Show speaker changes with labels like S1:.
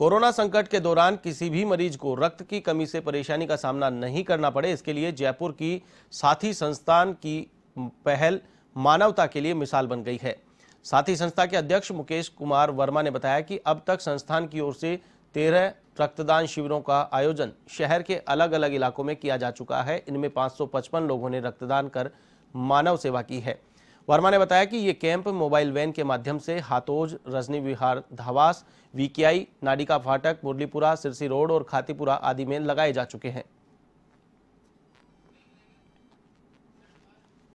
S1: corona संकट के दौरान किसी भी मरीज को रक्त की कमी से परेशानी का सामना नहीं करना पड़े इसके लिए जयपुर की साथी संस्थान की पहल मानवता के लिए मिसाल बन गई है साथी संस्था के अध्यक्ष मुकेश कुमार वर्मा ने बताया कि अब तक संस्थान की ओर से तेरह रक्तदान शिविरों का आयोजन शहर के अलग अलग इलाकों में किया जा चुका है इनमें 555 लोगों ने रक्तदान कर मानव सेवा की है वर्मा ने बताया कि ये कैंप मोबाइल वैन के माध्यम से हाथोज रजनी विहार धावास वीकेआई नाडिका फाटक मुरलीपुरा सिरसी रोड और खातीपुरा आदि में लगाए जा चुके हैं